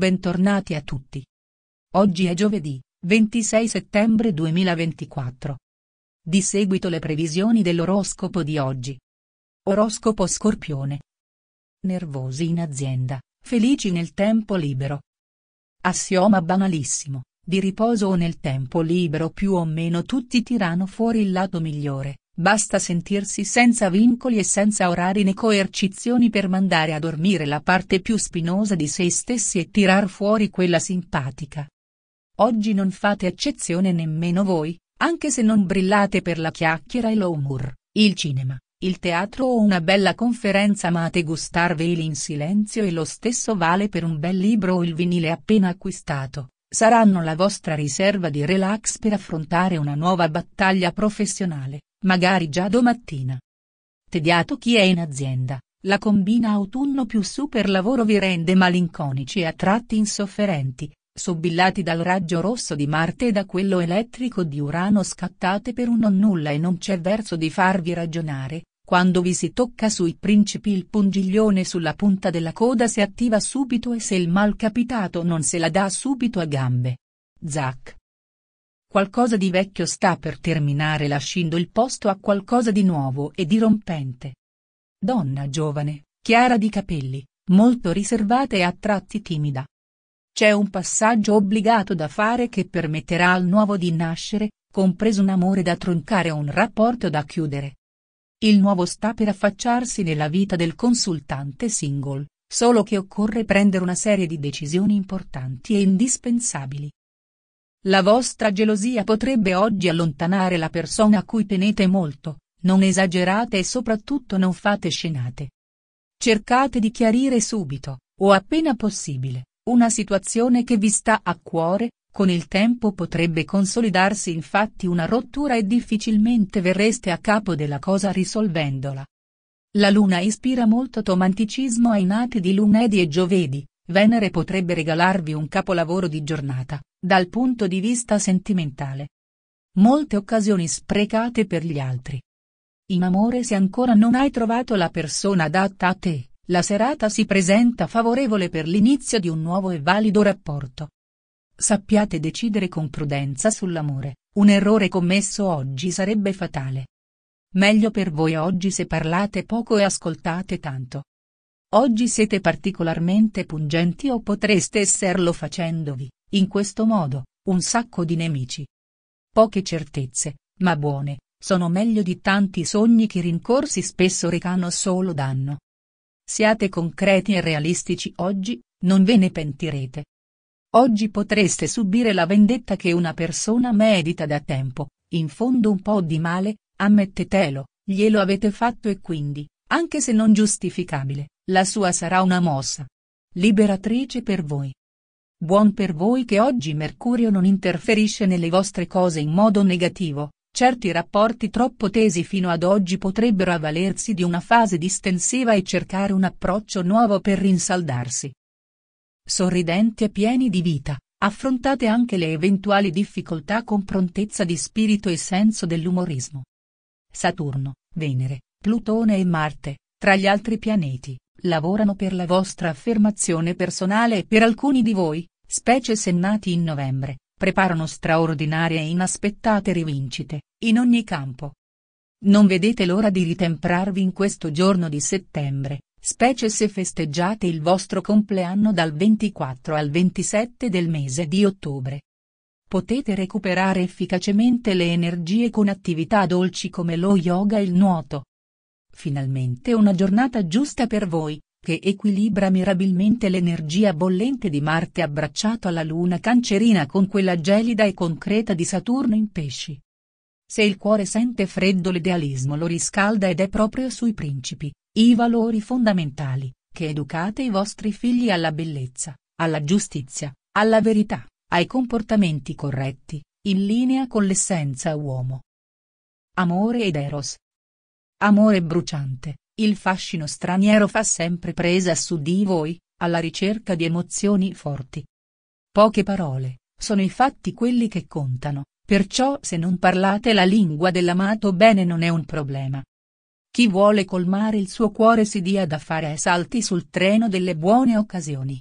Bentornati a tutti. Oggi è giovedì, 26 settembre 2024. Di seguito le previsioni dell'oroscopo di oggi. Oroscopo Scorpione. Nervosi in azienda, felici nel tempo libero. Assioma banalissimo, di riposo o nel tempo libero più o meno tutti tirano fuori il lato migliore, Basta sentirsi senza vincoli e senza orari né coercizioni per mandare a dormire la parte più spinosa di se stessi e tirar fuori quella simpatica. Oggi non fate eccezione nemmeno voi, anche se non brillate per la chiacchiera e l'humor, il cinema, il teatro o una bella conferenza amate gustarveli in silenzio e lo stesso vale per un bel libro o il vinile appena acquistato saranno la vostra riserva di relax per affrontare una nuova battaglia professionale. Magari già domattina. Tediato chi è in azienda, la combina autunno più super lavoro vi rende malinconici e a tratti insofferenti, sobillati dal raggio rosso di Marte e da quello elettrico di Urano scattate per un non nulla e non c'è verso di farvi ragionare, quando vi si tocca sui principi il pungiglione sulla punta della coda si attiva subito e se il mal capitato non se la dà subito a gambe. Zac. Qualcosa di vecchio sta per terminare lasciando il posto a qualcosa di nuovo e dirompente. Donna giovane, chiara di capelli, molto riservata e a tratti timida. C'è un passaggio obbligato da fare che permetterà al nuovo di nascere, compreso un amore da troncare o un rapporto da chiudere. Il nuovo sta per affacciarsi nella vita del consultante single, solo che occorre prendere una serie di decisioni importanti e indispensabili. La vostra gelosia potrebbe oggi allontanare la persona a cui tenete molto, non esagerate e soprattutto non fate scenate. Cercate di chiarire subito, o appena possibile, una situazione che vi sta a cuore, con il tempo potrebbe consolidarsi infatti una rottura e difficilmente verreste a capo della cosa risolvendola. La luna ispira molto tomanticismo ai nati di lunedì e giovedì, Venere potrebbe regalarvi un capolavoro di giornata, dal punto di vista sentimentale. Molte occasioni sprecate per gli altri. In amore se ancora non hai trovato la persona adatta a te, la serata si presenta favorevole per l'inizio di un nuovo e valido rapporto. Sappiate decidere con prudenza sull'amore, un errore commesso oggi sarebbe fatale. Meglio per voi oggi se parlate poco e ascoltate tanto. Oggi siete particolarmente pungenti o potreste esserlo facendovi in questo modo, un sacco di nemici. Poche certezze, ma buone, sono meglio di tanti sogni che rincorsi spesso recano solo danno. Siate concreti e realistici oggi, non ve ne pentirete. Oggi potreste subire la vendetta che una persona medita da tempo, in fondo un po' di male, ammettetelo, glielo avete fatto e quindi, anche se non giustificabile, la sua sarà una mossa liberatrice per voi. Buon per voi che oggi Mercurio non interferisce nelle vostre cose in modo negativo, certi rapporti troppo tesi fino ad oggi potrebbero avvalersi di una fase distensiva e cercare un approccio nuovo per rinsaldarsi. Sorridenti e pieni di vita, affrontate anche le eventuali difficoltà con prontezza di spirito e senso dell'umorismo. Saturno, Venere, Plutone e Marte, tra gli altri pianeti, Lavorano per la vostra affermazione personale e per alcuni di voi, specie se nati in novembre, preparano straordinarie e inaspettate rivincite, in ogni campo. Non vedete l'ora di ritemprarvi in questo giorno di settembre, specie se festeggiate il vostro compleanno dal 24 al 27 del mese di ottobre. Potete recuperare efficacemente le energie con attività dolci come lo yoga e il nuoto, Finalmente una giornata giusta per voi, che equilibra mirabilmente l'energia bollente di Marte abbracciato alla luna cancerina con quella gelida e concreta di Saturno in pesci. Se il cuore sente freddo l'idealismo lo riscalda ed è proprio sui principi, i valori fondamentali, che educate i vostri figli alla bellezza, alla giustizia, alla verità, ai comportamenti corretti, in linea con l'essenza uomo. Amore ed Eros, Amore bruciante, il fascino straniero fa sempre presa su di voi, alla ricerca di emozioni forti. Poche parole, sono i fatti quelli che contano, perciò se non parlate la lingua dell'amato bene non è un problema. Chi vuole colmare il suo cuore si dia da fare ai salti sul treno delle buone occasioni.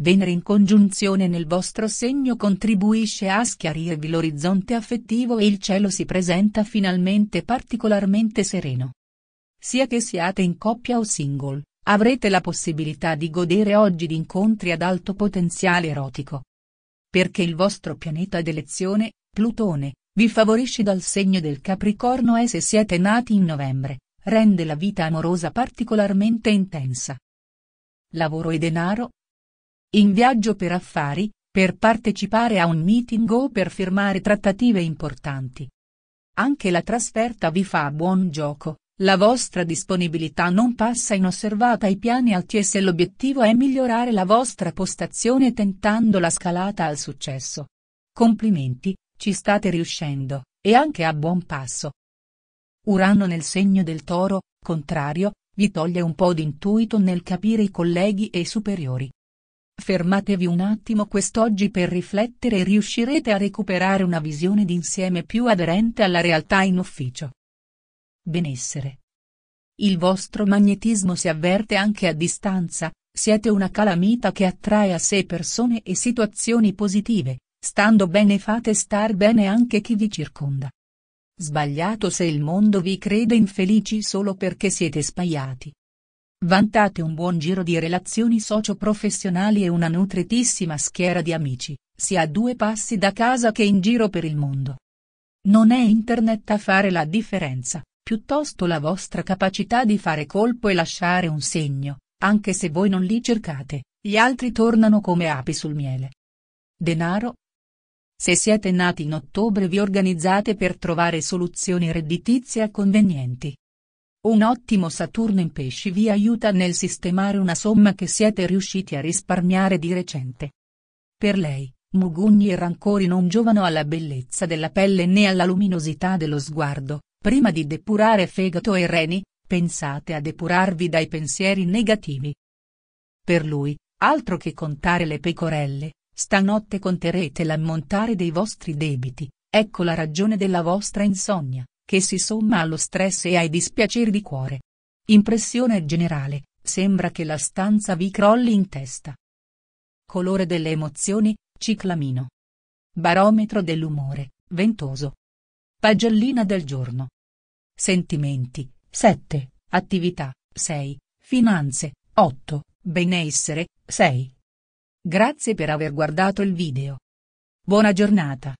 Venere in congiunzione nel vostro segno contribuisce a schiarirvi l'orizzonte affettivo e il cielo si presenta finalmente particolarmente sereno. Sia che siate in coppia o single, avrete la possibilità di godere oggi di incontri ad alto potenziale erotico. Perché il vostro pianeta d'elezione, Plutone, vi favorisce dal segno del Capricorno e se siete nati in novembre, rende la vita amorosa particolarmente intensa. Lavoro e denaro, in viaggio per affari, per partecipare a un meeting o per firmare trattative importanti. Anche la trasferta vi fa buon gioco, la vostra disponibilità non passa inosservata ai piani alti e se l'obiettivo è migliorare la vostra postazione tentando la scalata al successo. Complimenti, ci state riuscendo, e anche a buon passo. Urano nel segno del toro, contrario, vi toglie un po' d'intuito nel capire i colleghi e i superiori. Fermatevi un attimo quest'oggi per riflettere e riuscirete a recuperare una visione d'insieme più aderente alla realtà in ufficio. Benessere. Il vostro magnetismo si avverte anche a distanza, siete una calamita che attrae a sé persone e situazioni positive, stando bene fate star bene anche chi vi circonda. Sbagliato se il mondo vi crede infelici solo perché siete spaiati. Vantate un buon giro di relazioni socio-professionali e una nutritissima schiera di amici, sia a due passi da casa che in giro per il mondo. Non è internet a fare la differenza, piuttosto la vostra capacità di fare colpo e lasciare un segno, anche se voi non li cercate, gli altri tornano come api sul miele. Denaro? Se siete nati in ottobre vi organizzate per trovare soluzioni redditizie e convenienti, un ottimo Saturno in pesci vi aiuta nel sistemare una somma che siete riusciti a risparmiare di recente. Per lei, mugugni e rancori non giovano alla bellezza della pelle né alla luminosità dello sguardo, prima di depurare fegato e reni, pensate a depurarvi dai pensieri negativi. Per lui, altro che contare le pecorelle, stanotte conterete l'ammontare dei vostri debiti, ecco la ragione della vostra insonnia che si somma allo stress e ai dispiaceri di cuore. Impressione generale, sembra che la stanza vi crolli in testa. Colore delle emozioni, ciclamino. Barometro dell'umore, ventoso. Pagellina del giorno. Sentimenti, 7, attività, 6, finanze, 8, benessere, 6. Grazie per aver guardato il video. Buona giornata.